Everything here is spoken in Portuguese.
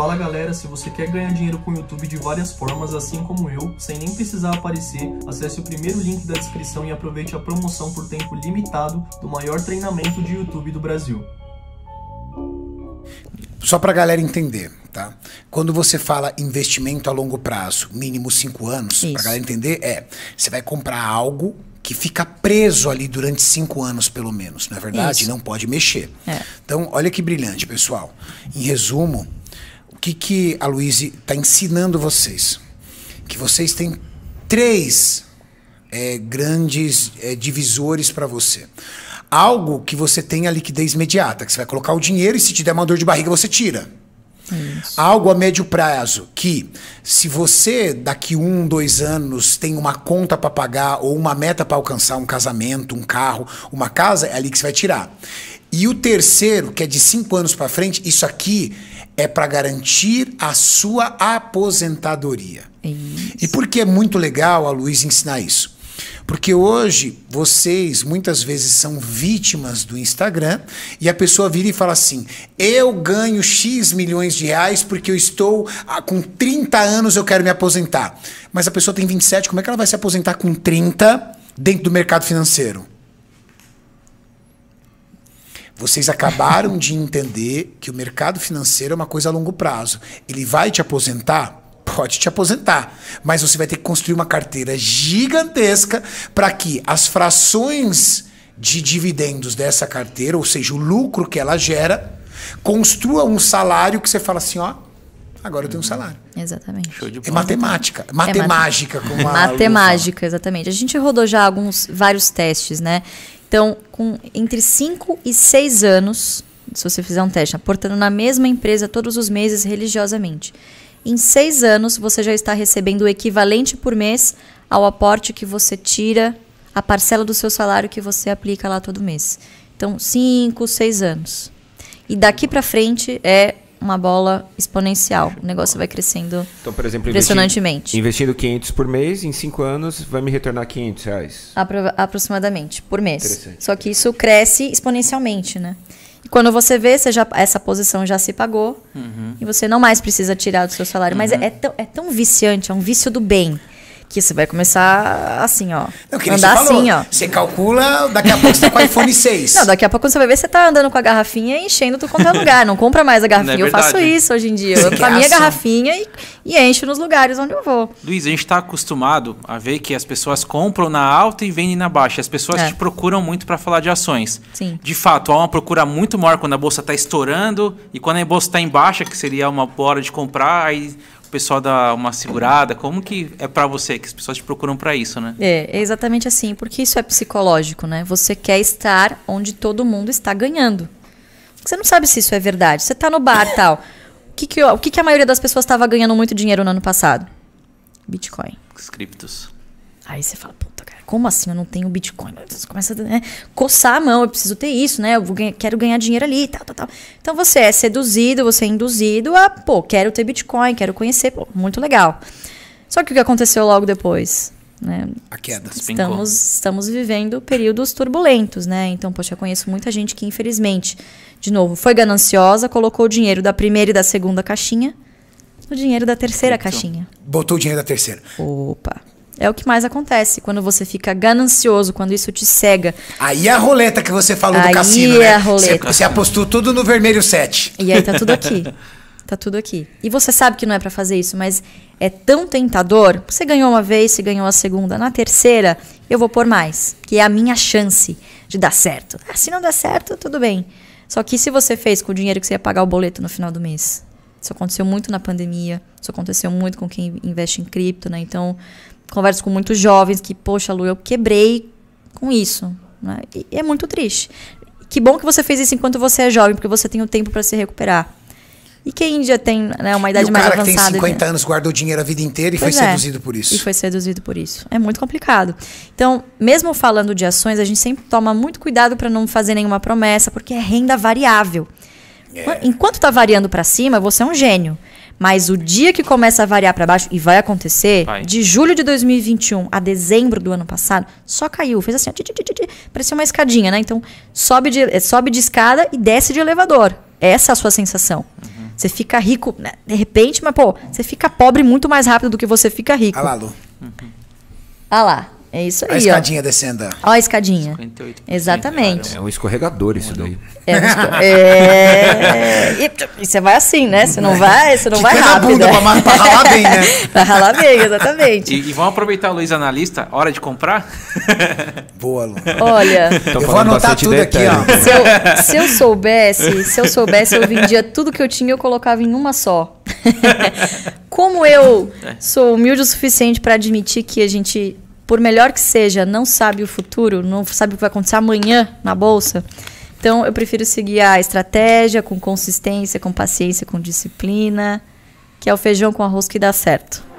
Fala galera, se você quer ganhar dinheiro com o YouTube de várias formas, assim como eu, sem nem precisar aparecer, acesse o primeiro link da descrição e aproveite a promoção por tempo limitado do maior treinamento de YouTube do Brasil. Só para a galera entender, tá? Quando você fala investimento a longo prazo, mínimo 5 anos, para a galera entender, é, você vai comprar algo que fica preso ali durante cinco anos, pelo menos, não é verdade? Isso. Não pode mexer. É. Então, olha que brilhante, pessoal. Em resumo, que, que a Luísa está ensinando vocês? Que vocês têm três é, grandes é, divisores para você. Algo que você tem a liquidez imediata, que você vai colocar o dinheiro e se te der uma dor de barriga, você tira. Isso. Algo a médio prazo, que se você daqui um, dois anos tem uma conta para pagar ou uma meta para alcançar, um casamento, um carro, uma casa, é ali que você vai tirar. E o terceiro, que é de cinco anos para frente, isso aqui é para garantir a sua aposentadoria. É isso. E por que é muito legal a Luiz ensinar isso? Porque hoje vocês muitas vezes são vítimas do Instagram e a pessoa vira e fala assim: eu ganho X milhões de reais porque eu estou ah, com 30 anos, eu quero me aposentar. Mas a pessoa tem 27, como é que ela vai se aposentar com 30 dentro do mercado financeiro? Vocês acabaram de entender que o mercado financeiro é uma coisa a longo prazo. Ele vai te aposentar? Pode te aposentar, mas você vai ter que construir uma carteira gigantesca para que as frações de dividendos dessa carteira, ou seja, o lucro que ela gera, construa um salário que você fala assim, ó, agora eu tenho um uhum. salário. Exatamente. É, é matemática, matemágica. É como a matemágica, exatamente. A gente rodou já alguns, vários testes, né? Então, com entre 5 e 6 anos, se você fizer um teste, aportando na mesma empresa todos os meses religiosamente, em 6 anos você já está recebendo o equivalente por mês ao aporte que você tira, a parcela do seu salário que você aplica lá todo mês. Então, 5, 6 anos. E daqui para frente é uma bola exponencial. O negócio vai crescendo então, por exemplo, impressionantemente. Investindo, investindo 500 por mês, em 5 anos vai me retornar 500 reais? Apro aproximadamente, por mês. Só que isso cresce exponencialmente, né? E quando você vê, você já, essa posição já se pagou uhum. e você não mais precisa tirar do seu salário. Uhum. Mas é, é, tão, é tão viciante, é um vício do bem que você vai começar assim, ó. Não, que andar falou, assim, ó. Você calcula, daqui a pouco você tá com o iPhone 6. Não, daqui a pouco você vai ver, você tá andando com a garrafinha e enchendo tu quanto é lugar. Não compra mais a é garrafinha. É eu faço isso hoje em dia. Eu com a minha garrafinha e, e, encho nos lugares onde eu vou. Luiz, a gente tá acostumado a ver que as pessoas compram na alta e vendem na baixa. As pessoas é. te procuram muito para falar de ações. Sim. De fato, há uma procura muito maior quando a bolsa tá estourando e quando a bolsa tá em baixa, que seria uma hora de comprar, aí o pessoal dá uma segurada? Como que é para você que as pessoas te procuram para isso, né? É, é exatamente assim, porque isso é psicológico, né? Você quer estar onde todo mundo está ganhando. Você não sabe se isso é verdade. Você está no bar e tal. O que, que, o que, que a maioria das pessoas estava ganhando muito dinheiro no ano passado? Bitcoin. criptos. Aí você fala, puta como assim eu não tenho Bitcoin? Você começa a né, coçar a mão, eu preciso ter isso, né? Eu quero ganhar dinheiro ali, tal, tal, tal. Então você é seduzido, você é induzido a, pô, quero ter Bitcoin, quero conhecer, pô, muito legal. Só que o que aconteceu logo depois? Né? A queda. Estamos, estamos vivendo períodos turbulentos, né? Então, poxa, eu conheço muita gente que, infelizmente, de novo, foi gananciosa, colocou o dinheiro da primeira e da segunda caixinha, no dinheiro da terceira caixinha. Botou o dinheiro da terceira. Opa. É o que mais acontece quando você fica ganancioso, quando isso te cega. Aí é a roleta que você falou aí do cassino, é né? Aí a roleta. Você, você apostou tudo no vermelho 7. E aí tá tudo aqui. tá tudo aqui. E você sabe que não é para fazer isso, mas é tão tentador. Você ganhou uma vez, você ganhou a segunda, na terceira eu vou pôr mais, que é a minha chance de dar certo. Ah, se não der certo, tudo bem. Só que se você fez com o dinheiro que você ia pagar o boleto no final do mês, isso aconteceu muito na pandemia, isso aconteceu muito com quem investe em cripto, né? Então, converso com muitos jovens que, poxa, Lu, eu quebrei com isso. Né? E é muito triste. Que bom que você fez isso enquanto você é jovem, porque você tem o tempo para se recuperar. E quem já tem né, uma idade mais avançada... o cara que tem 50 anos, guardou dinheiro a vida inteira e pois foi é, seduzido por isso. E foi seduzido por isso. É muito complicado. Então, mesmo falando de ações, a gente sempre toma muito cuidado para não fazer nenhuma promessa, porque é renda variável. É. Enquanto está variando para cima, você é um gênio. Mas o dia que começa a variar para baixo, e vai acontecer, vai. de julho de 2021 a dezembro do ano passado, só caiu. Fez assim, parecia uma escadinha, né? Então, sobe de, eh, sobe de escada e desce de elevador. Essa é a sua sensação. Uhum. Você fica rico, né? de repente, mas, pô, você fica pobre muito mais rápido do que você fica rico. Olha lá, Lu. Uhum. Olha lá. É isso aí. A escadinha ó. descendo. Olha a escadinha. 58%. Exatamente. é um escorregador isso daí. É, um é... E, você vai assim, né? Você não vai, você não vai rápido. Bunda né? pra, pra ralar bem, né? pra ralar bem, exatamente. E, e vamos aproveitar Luiz Analista, hora de comprar? Boa, Lu. Olha, eu vou anotar tudo detalhe. aqui, ó. Se eu, se eu soubesse, se eu soubesse, eu vendia tudo que eu tinha, eu colocava em uma só. Como eu é. sou humilde o suficiente para admitir que a gente, por melhor que seja, não sabe o futuro, não sabe o que vai acontecer amanhã na bolsa, então, eu prefiro seguir a estratégia com consistência, com paciência, com disciplina, que é o feijão com arroz que dá certo.